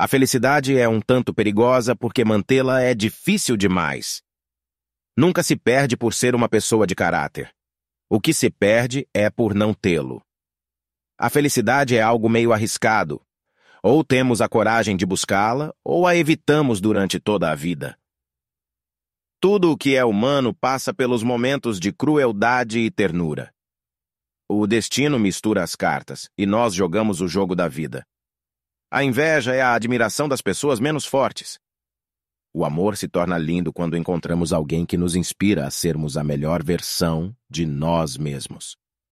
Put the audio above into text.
A felicidade é um tanto perigosa porque mantê-la é difícil demais. Nunca se perde por ser uma pessoa de caráter. O que se perde é por não tê-lo. A felicidade é algo meio arriscado. Ou temos a coragem de buscá-la, ou a evitamos durante toda a vida. Tudo o que é humano passa pelos momentos de crueldade e ternura. O destino mistura as cartas, e nós jogamos o jogo da vida. A inveja é a admiração das pessoas menos fortes. O amor se torna lindo quando encontramos alguém que nos inspira a sermos a melhor versão de nós mesmos.